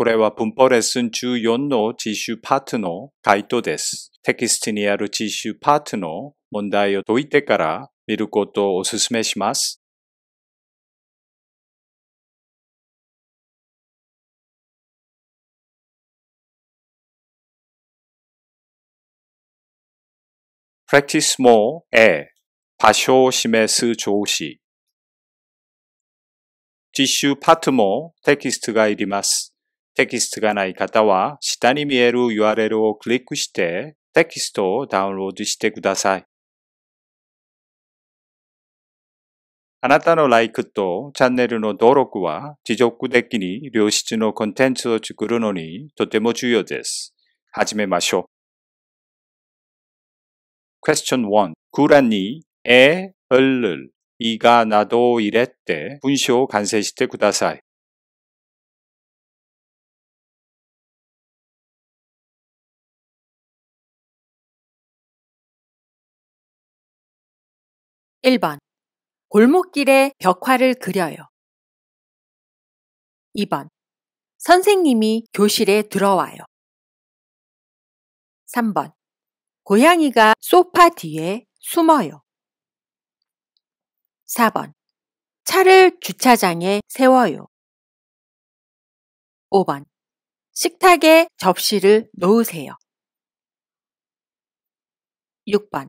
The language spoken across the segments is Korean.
これは文法レッスン14の実習パートの回答です。テキストにある実習パートの問題を解いてから見ることをお勧めします。Practice more A 場所を示す調子実習パートもテキストがいります。テキストがない方は、下に見える URL をクリックして、テキストをダウンロードしてください。あなたの like とチャンネルの登録は持続的に良質のコンテンツを作るのにとても重要です。始めましょう。Question 1. 구란이에을을이가나도이랬て、文章を完成してください。 1번. 골목길에 벽화를 그려요. 2번. 선생님이 교실에 들어와요. 3번. 고양이가 소파 뒤에 숨어요. 4번. 차를 주차장에 세워요. 5번. 식탁에 접시를 놓으세요. 6번.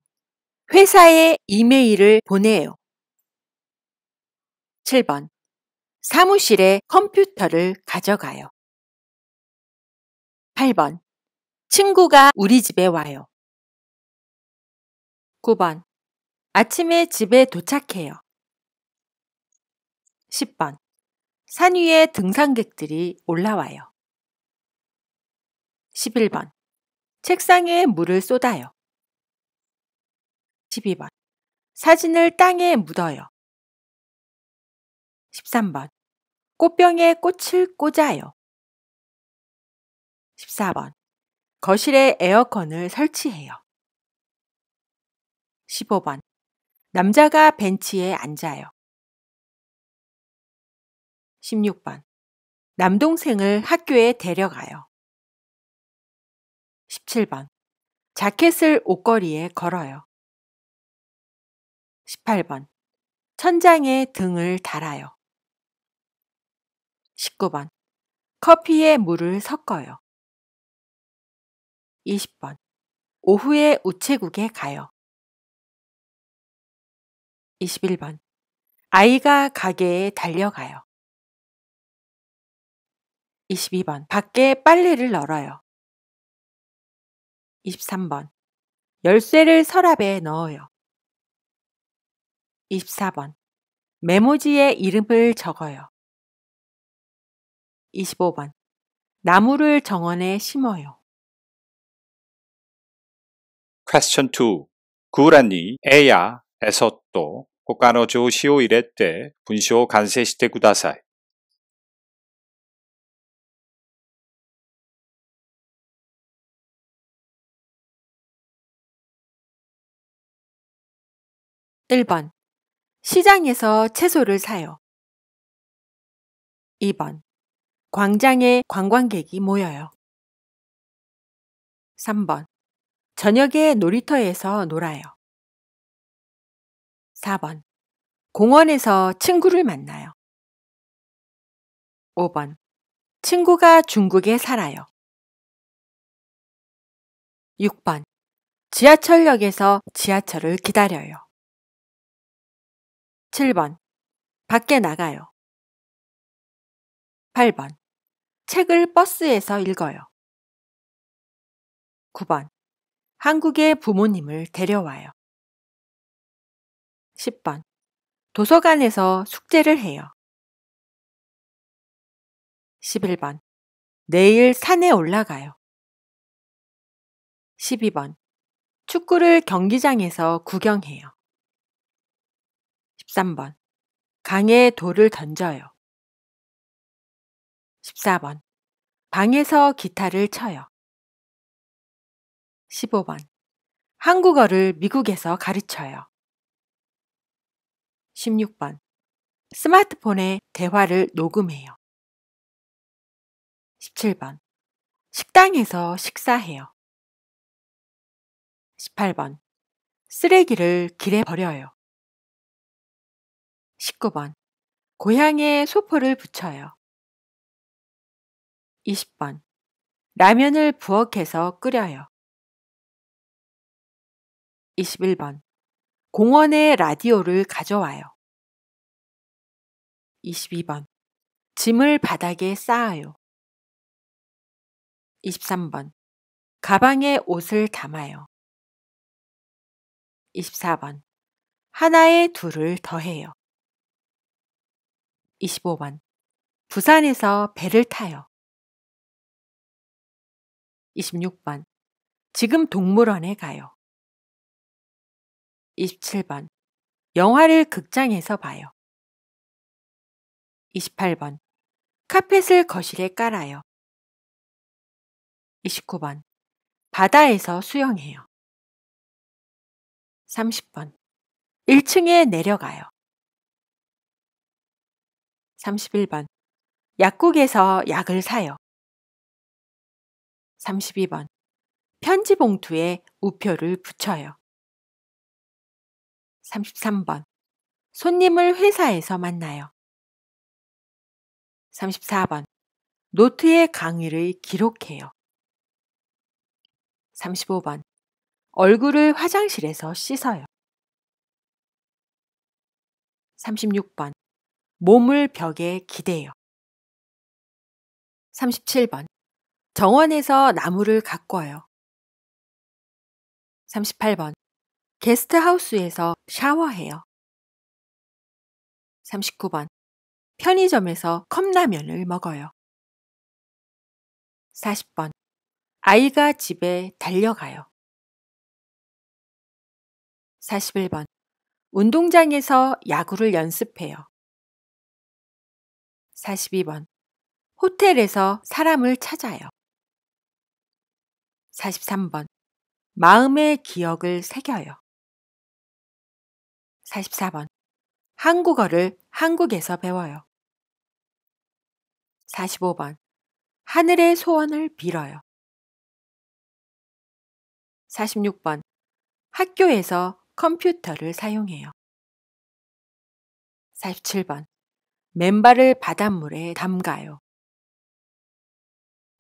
회사에 이메일을 보내요. 7번. 사무실에 컴퓨터를 가져가요. 8번. 친구가 우리 집에 와요. 9번. 아침에 집에 도착해요. 10번. 산 위에 등산객들이 올라와요. 11번. 책상에 물을 쏟아요. 12번. 사진을 땅에 묻어요. 13번. 꽃병에 꽃을 꽂아요. 14번. 거실에 에어컨을 설치해요. 15번. 남자가 벤치에 앉아요. 16번. 남동생을 학교에 데려가요. 17번. 자켓을 옷걸이에 걸어요. 18번. 천장에 등을 달아요. 19번. 커피에 물을 섞어요. 20번. 오후에 우체국에 가요. 21번. 아이가 가게에 달려가요. 22번. 밖에 빨래를 널어요. 23번. 열쇠를 서랍에 넣어요. 24번. 메모지에 이름을 적어요. 25번. 나무를 정원에 심어요. Question 2. 구라니 에야에서 또 호카노 조시오 이레때 분쇼 간세시테 구다사이. (1번) 시장에서 채소를 사요. 2번. 광장에 관광객이 모여요. 3번. 저녁에 놀이터에서 놀아요. 4번. 공원에서 친구를 만나요. 5번. 친구가 중국에 살아요. 6번. 지하철역에서 지하철을 기다려요. 7번. 밖에 나가요. 8번. 책을 버스에서 읽어요. 9번. 한국의 부모님을 데려와요. 10번. 도서관에서 숙제를 해요. 11번. 내일 산에 올라가요. 12번. 축구를 경기장에서 구경해요. 13번. 강에 돌을 던져요. 14번. 방에서 기타를 쳐요. 15번. 한국어를 미국에서 가르쳐요. 16번. 스마트폰에 대화를 녹음해요. 17번. 식당에서 식사해요. 18번. 쓰레기를 길에 버려요. 19번. 고향에 소포를 붙여요. 20번. 라면을 부엌에서 끓여요. 21번. 공원에 라디오를 가져와요. 22번. 짐을 바닥에 쌓아요. 23번. 가방에 옷을 담아요. 24번. 하나에 둘을 더해요. 25번 부산에서 배를 타요. 26번 지금 동물원에 가요. 27번 영화를 극장에서 봐요. 28번 카펫을 거실에 깔아요. 29번 바다에서 수영해요. 30번 1층에 내려가요. 31번. 약국에서 약을 사요. 32번. 편지 봉투에 우표를 붙여요. 33번. 손님을 회사에서 만나요. 34번. 노트에 강의를 기록해요. 35번. 얼굴을 화장실에서 씻어요. 36번. 몸을 벽에 기대요. 37번. 정원에서 나무를 가꿔요. 38번. 게스트하우스에서 샤워해요. 39번. 편의점에서 컵라면을 먹어요. 40번. 아이가 집에 달려가요. 41번. 운동장에서 야구를 연습해요. 42번. 호텔에서 사람을 찾아요. 43번. 마음의 기억을 새겨요. 44번. 한국어를 한국에서 배워요. 45번. 하늘의 소원을 빌어요. 46번. 학교에서 컴퓨터를 사용해요. 47번. 맨발을 바닷물에 담가요.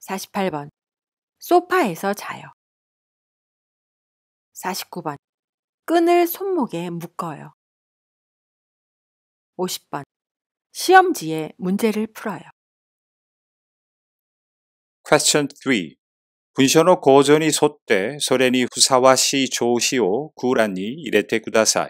48번. 소파에서 자요. 49번. 끈을 손목에 묶어요. 50번. 시험지에 문제를 풀어요. Question 3. 분셔노 고전이 솟대 소련이 후사와시 조시오 구란이 이레테 구다사이.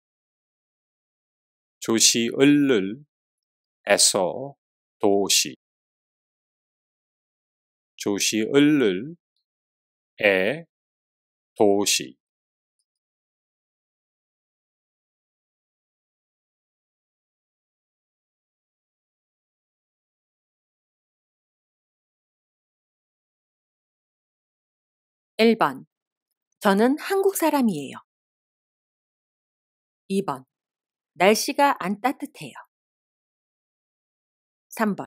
조시을를에서 도시 조시을를에 도시 (1번) 저는 한국 사람이에요. (2번) 날씨가 안 따뜻해요. 3번.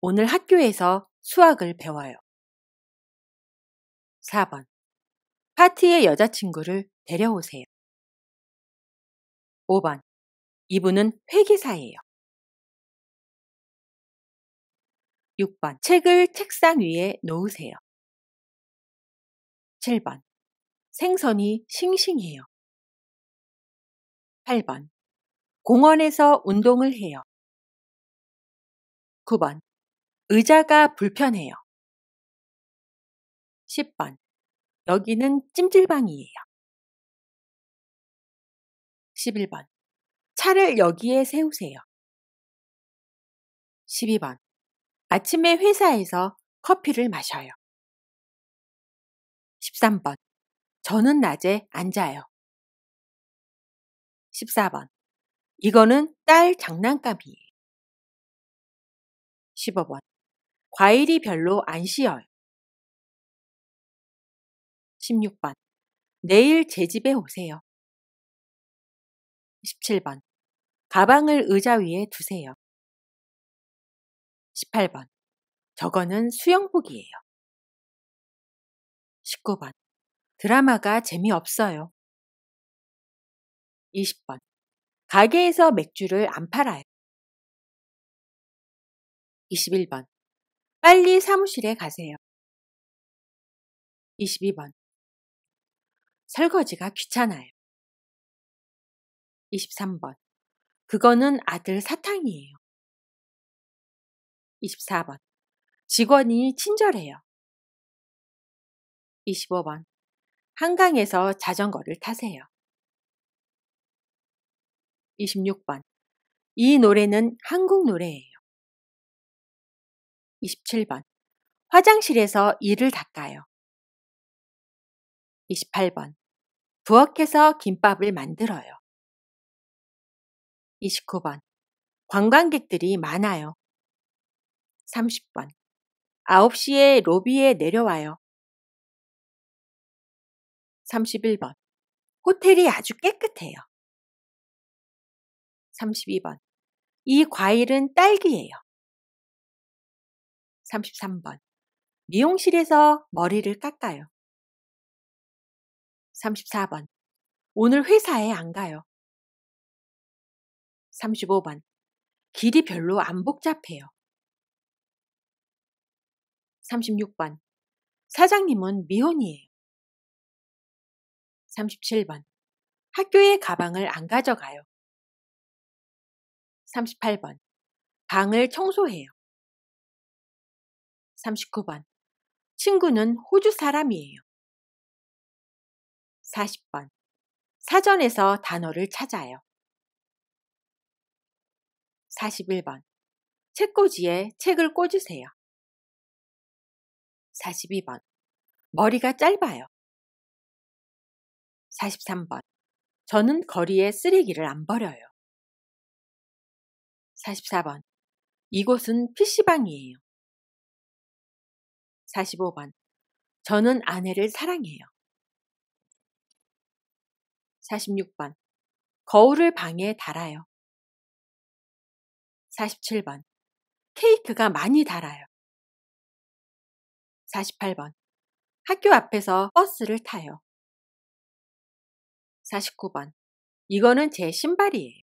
오늘 학교에서 수학을 배워요. 4번. 파티에 여자친구를 데려오세요. 5번. 이분은 회계사예요. 6번. 책을 책상 위에 놓으세요. 7번. 생선이 싱싱해요. 8번. 공원에서 운동을 해요. 9번. 의자가 불편해요. 10번. 여기는 찜질방이에요. 11번. 차를 여기에 세우세요. 12번. 아침에 회사에서 커피를 마셔요. 13번. 저는 낮에 앉아요. 14번. 이거는 딸 장난감이에요. 15번. 과일이 별로 안 씌어요. 16번. 내일 제 집에 오세요. 17번. 가방을 의자 위에 두세요. 18번. 저거는 수영복이에요. 19번. 드라마가 재미없어요. 20번. 가게에서 맥주를 안 팔아요. 21번. 빨리 사무실에 가세요. 22번. 설거지가 귀찮아요. 23번. 그거는 아들 사탕이에요. 24번. 직원이 친절해요. 25번. 한강에서 자전거를 타세요. 26번. 이 노래는 한국 노래예요. 27번. 화장실에서 이를 닦아요. 28번. 부엌에서 김밥을 만들어요. 29번. 관광객들이 많아요. 30번. 9시에 로비에 내려와요. 31번. 호텔이 아주 깨끗해요. 32번. 이 과일은 딸기예요. 33번. 미용실에서 머리를 깎아요. 34번. 오늘 회사에 안 가요. 35번. 길이 별로 안 복잡해요. 36번. 사장님은 미혼이에요. 37번. 학교에 가방을 안 가져가요. 38번. 방을 청소해요. 39번. 친구는 호주 사람이에요. 40번. 사전에서 단어를 찾아요. 41번. 책꽂이에 책을 꽂으세요. 42번. 머리가 짧아요. 43번. 저는 거리에 쓰레기를 안 버려요. 44번. 이곳은 PC방이에요. 45번. 저는 아내를 사랑해요. 46번. 거울을 방에 달아요. 47번. 케이크가 많이 달아요. 48번. 학교 앞에서 버스를 타요. 49번. 이거는 제 신발이에요.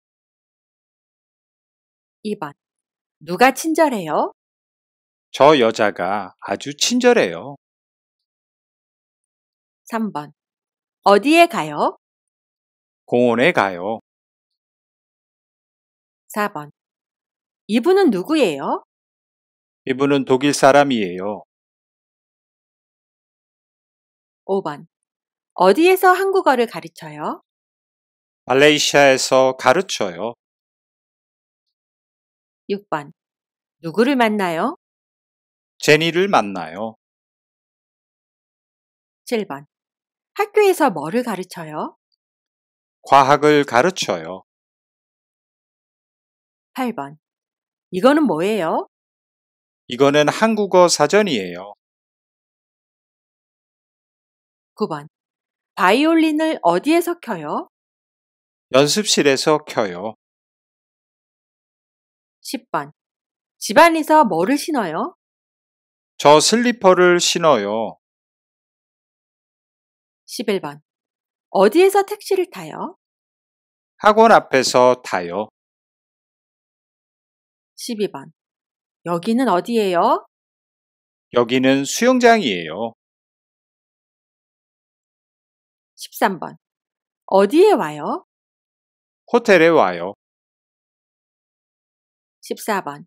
2번. 누가 친절해요? 저 여자가 아주 친절해요. 3번. 어디에 가요? 공원에 가요. 4번. 이분은 누구예요? 이분은 독일 사람이에요. 5번. 어디에서 한국어를 가르쳐요? 말레이시아에서 가르쳐요. 6번. 누구를 만나요? 제니를 만나요. 7번. 학교에서 뭐를 가르쳐요? 과학을 가르쳐요. 8번. 이거는 뭐예요? 이거는 한국어 사전이에요. 9번. 바이올린을 어디에서 켜요? 연습실에서 켜요. 10번. 집 안에서 뭐를 신어요? 저 슬리퍼를 신어요. 11번. 어디에서 택시를 타요? 학원 앞에서 타요. 12번. 여기는 어디예요? 여기는 수영장이에요. 13번. 어디에 와요? 호텔에 와요. 14번.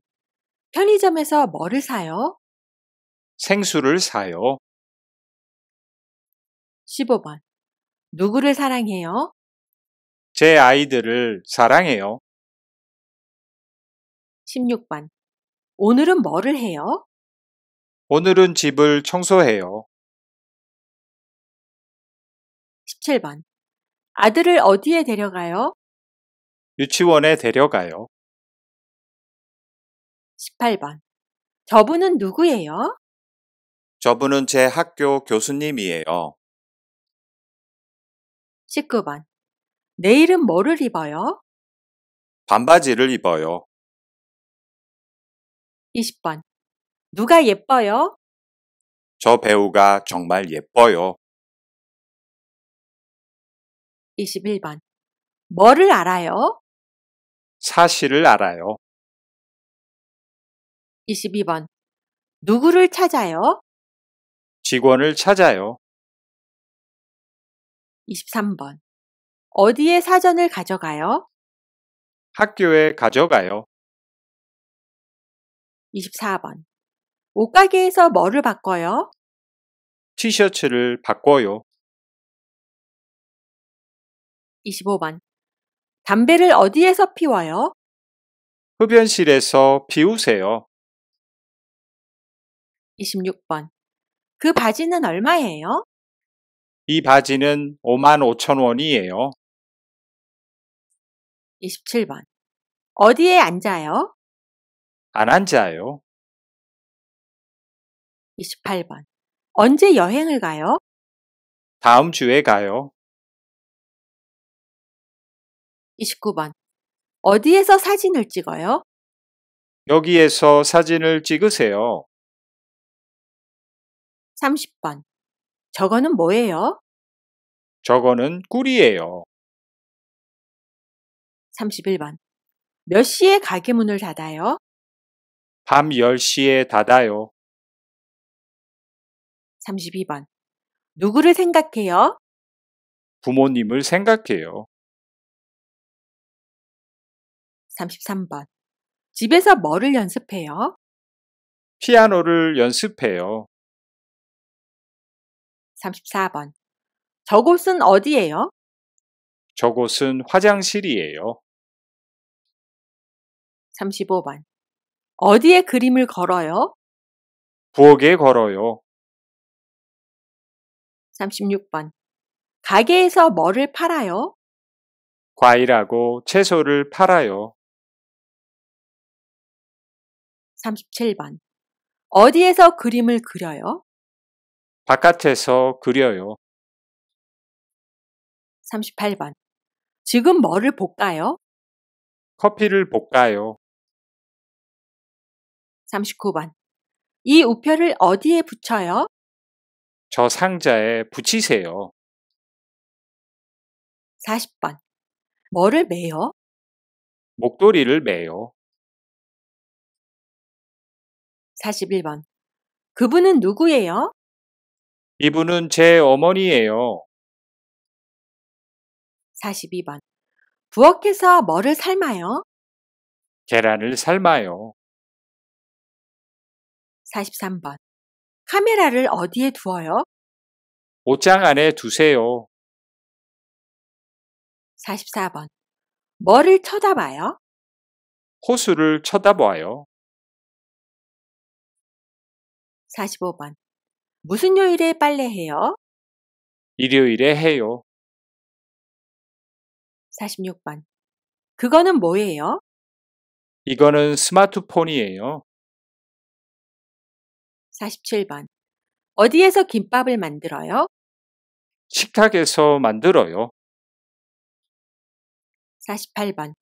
편의점에서 뭐를 사요? 생수를 사요. 15번. 누구를 사랑해요? 제 아이들을 사랑해요. 16번. 오늘은 뭐를 해요? 오늘은 집을 청소해요. 17번. 아들을 어디에 데려가요? 유치원에 데려가요. 18번. 저분은 누구예요? 저분은 제 학교 교수님이에요. 19번. 내일은 뭐를 입어요? 반바지를 입어요. 20번. 누가 예뻐요? 저 배우가 정말 예뻐요. 21번. 뭐를 알아요? 사실을 알아요. 22번. 누구를 찾아요? 직원을 찾아요. 23번. 어디에 사전을 가져가요? 학교에 가져가요. 24번. 옷가게에서 뭐를 바꿔요? 티셔츠를 바꿔요. 25번. 담배를 어디에서 피워요? 흡연실에서 피우세요. 26번. 그 바지는 얼마예요? 이 바지는 5만 5천 원이에요. 27번. 어디에 앉아요? 안 앉아요. 28번. 언제 여행을 가요? 다음 주에 가요. 29번. 어디에서 사진을 찍어요? 여기에서 사진을 찍으세요. 30번. 저거는 뭐예요? 저거는 꿀이에요. 31번. 몇 시에 가게 문을 닫아요? 밤 10시에 닫아요. 32번. 누구를 생각해요? 부모님을 생각해요. 33번. 집에서 뭐를 연습해요? 피아노를 연습해요. 34번. 저곳은 어디예요? 저곳은 화장실이에요. 35번. 어디에 그림을 걸어요? 부엌에 걸어요. 36번. 가게에서 뭐를 팔아요? 과일하고 채소를 팔아요. 37번. 어디에서 그림을 그려요? 바깥에서 그려요. 38번. 지금 뭐를 볶아요? 커피를 볶아요. 39번. 이 우표를 어디에 붙여요? 저 상자에 붙이세요. 40번. 뭐를 매요? 목도리를 매요. 41번. 그분은 누구예요? 이분은 제 어머니예요. 42번. 부엌에서 뭐를 삶아요? 계란을 삶아요. 43번. 카메라를 어디에 두어요? 옷장 안에 두세요. 44번. 뭐를 쳐다봐요? 호수를 쳐다봐요. 45번. 무슨 요일에 빨래해요? 일요일에 해요. 46번. 그거는 뭐예요? 이거는 스마트폰이에요. 47번. 어디에서 김밥을 만들어요? 식탁에서 만들어요. 48번.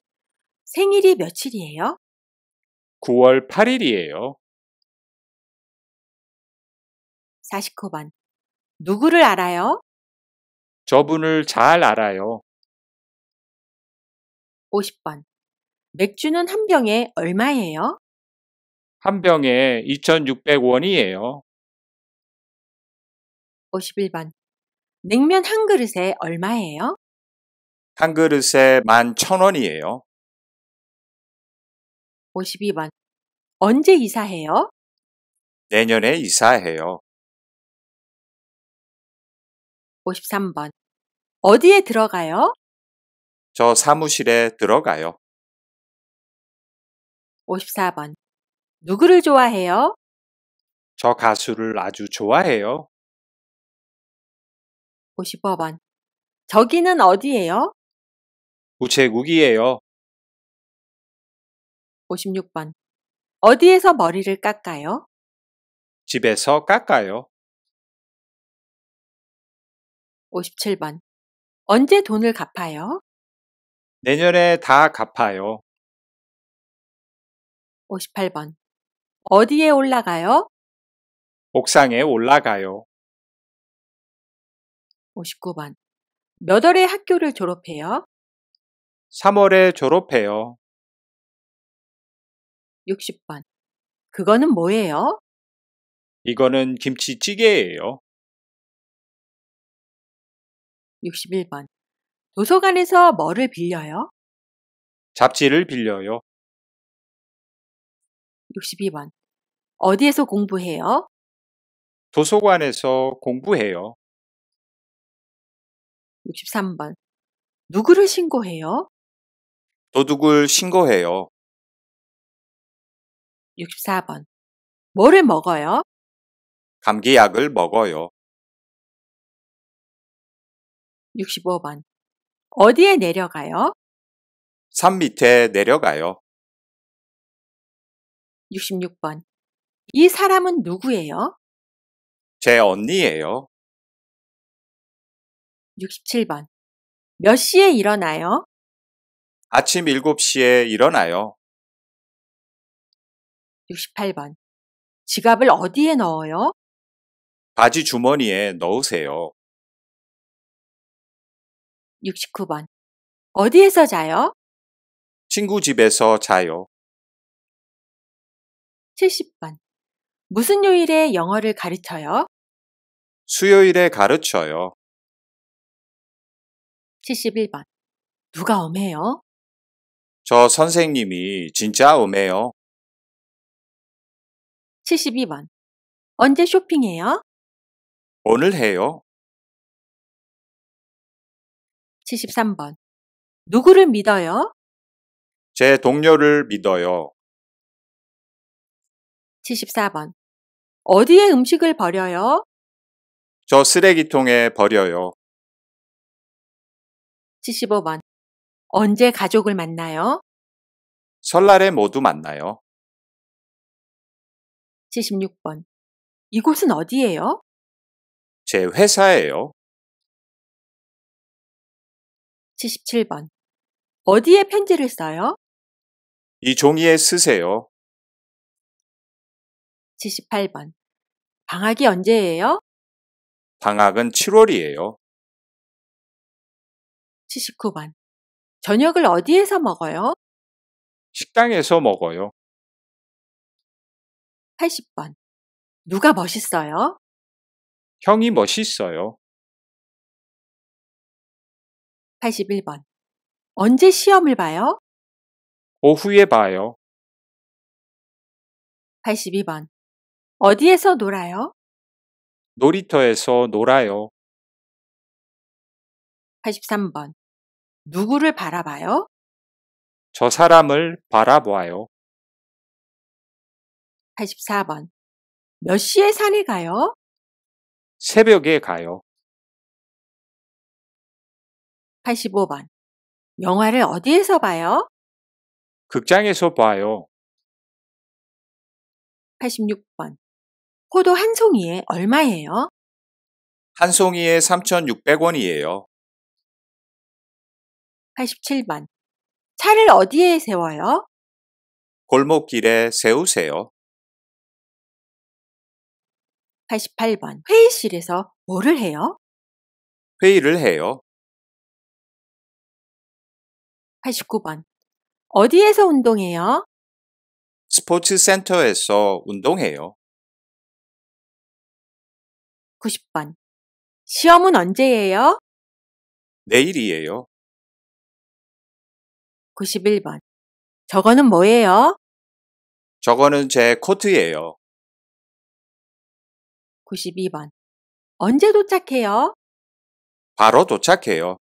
생일이 며칠이에요? 9월 8일이에요. 49번. 누구를 알아요? 저분을 잘 알아요. 50번. 맥주는 한 병에 얼마예요? 한 병에 2,600원이에요. 51번. 냉면 한 그릇에 얼마예요? 한 그릇에 11,000원이에요. 52번. 언제 이사해요? 내년에 이사해요. 53번. 어디에 들어가요? 저 사무실에 들어가요. 54번. 누구를 좋아해요? 저 가수를 아주 좋아해요. 55번. 저기는 어디예요? 우체국이에요. 56번. 어디에서 머리를 깎아요? 집에서 깎아요. 57번. 언제 돈을 갚아요? 내년에 다 갚아요. 58번. 어디에 올라가요? 옥상에 올라가요. 59번. 몇 월에 학교를 졸업해요? 3월에 졸업해요. 60번. 그거는 뭐예요? 이거는 김치찌개예요. 61번. 도서관에서 뭐를 빌려요? 잡지를 빌려요. 62번. 어디에서 공부해요? 도서관에서 공부해요. 63번. 누구를 신고해요? 도둑을 신고해요. 64번. 뭐를 먹어요? 감기약을 먹어요. 65번. 어디에 내려가요? 산 밑에 내려가요. 66번. 이 사람은 누구예요? 제 언니예요. 67번. 몇 시에 일어나요? 아침 7시에 일어나요. 68번. 지갑을 어디에 넣어요? 바지 주머니에 넣으세요. 69번. 어디에서 자요? 친구 집에서 자요. 70번. 무슨 요일에 영어를 가르쳐요? 수요일에 가르쳐요. 71번. 누가 엄해요? 저 선생님이 진짜 엄해요. 72번. 언제 쇼핑해요? 오늘 해요. 73번. 누구를 믿어요? 제 동료를 믿어요. 74번. 어디에 음식을 버려요? 저 쓰레기통에 버려요. 75번. 언제 가족을 만나요? 설날에 모두 만나요. 76번. 이곳은 어디예요? 제 회사예요. 7 7번 어디에 편지를 써요? 이 종이에 쓰세요. 78번. 방학이 언제예요? 방학은 7월이에요. 79번. 저녁을 어디에서 먹어요? 식당에서 먹어요. 80번. 누가 멋있어요? 형이 멋있어요. 81번. 언제 시험을 봐요? 오후에 봐요. 82번. 어디에서 놀아요? 놀이터에서 놀아요. 83번. 누구를 바라봐요? 저 사람을 바라봐요. 84번. 몇 시에 산에 가요? 새벽에 가요. 85번. 영화를 어디에서 봐요? 극장에서 봐요. 86번. 포도 한 송이에 얼마예요? 한 송이에 3,600원이에요. 87번. 차를 어디에 세워요? 골목길에 세우세요. 88번. 회의실에서 뭐를 해요? 회의를 해요. 89번. 어디에서 운동해요? 스포츠 센터에서 운동해요. 90번. 시험은 언제예요? 내일이에요. 91번. 저거는 뭐예요? 저거는 제 코트예요. 92번. 언제 도착해요? 바로 도착해요.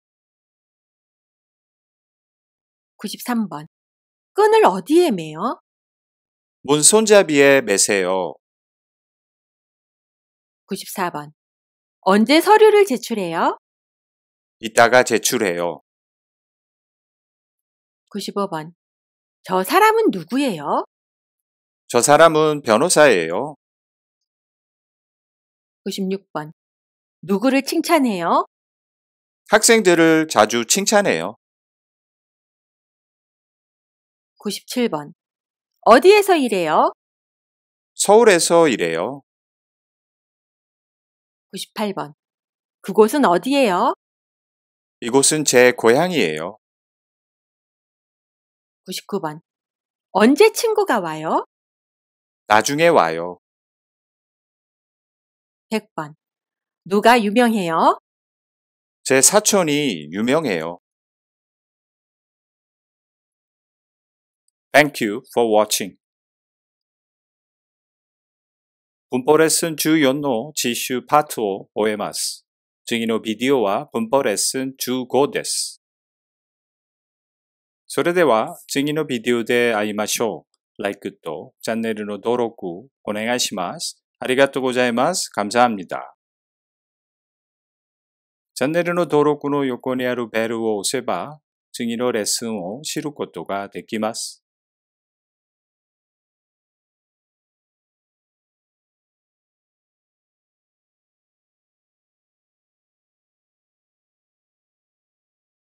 93번. 끈을 어디에 매요? 문 손잡이에 매세요. 94번. 언제 서류를 제출해요? 이따가 제출해요. 95번. 저 사람은 누구예요? 저 사람은 변호사예요. 96번. 누구를 칭찬해요? 학생들을 자주 칭찬해요. 97번. 어디에서 일해요? 서울에서 일해요. 98번. 그곳은 어디예요? 이곳은 제 고향이에요. 99번. 언제 친구가 와요? 나중에 와요. 100번. 누가 유명해요? 제 사촌이 유명해요. Thank you for watching. 文法レ분법레슨주연노지パートを終えます。次のビデオは文法レッスン15です。それでは次のビデオで会いましょう。like とチャンネルの登録お願いします。ありがとうございます。感謝。합니 다。 チャンネルの登録の横にあるベルを押せば次のレッスンを知ることができます。